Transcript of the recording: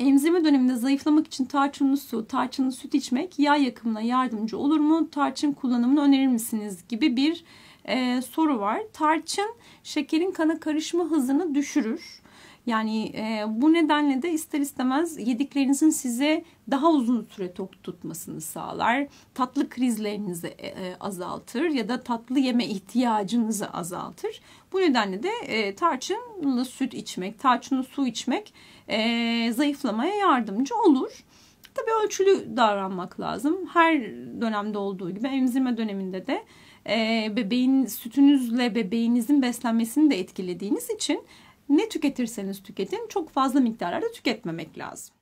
Emzirme döneminde zayıflamak için tarçınlı su, tarçınlı süt içmek yağ yakımına yardımcı olur mu? Tarçın kullanımını önerir misiniz? gibi bir e, soru var. Tarçın şekerin kana karışma hızını düşürür. Yani e, bu nedenle de ister istemez yediklerinizin size daha uzun süre tok tutmasını sağlar. Tatlı krizlerinizi e, e, azaltır ya da tatlı yeme ihtiyacınızı azaltır. Bu nedenle de e, tarçınlı süt içmek, tarçınlı su içmek e, zayıflamaya yardımcı olur. Tabii ölçülü davranmak lazım. Her dönemde olduğu gibi emzirme döneminde de e, bebeğin sütünüzle bebeğinizin beslenmesini de etkilediğiniz için ne tüketirseniz tüketin çok fazla miktarlarda tüketmemek lazım.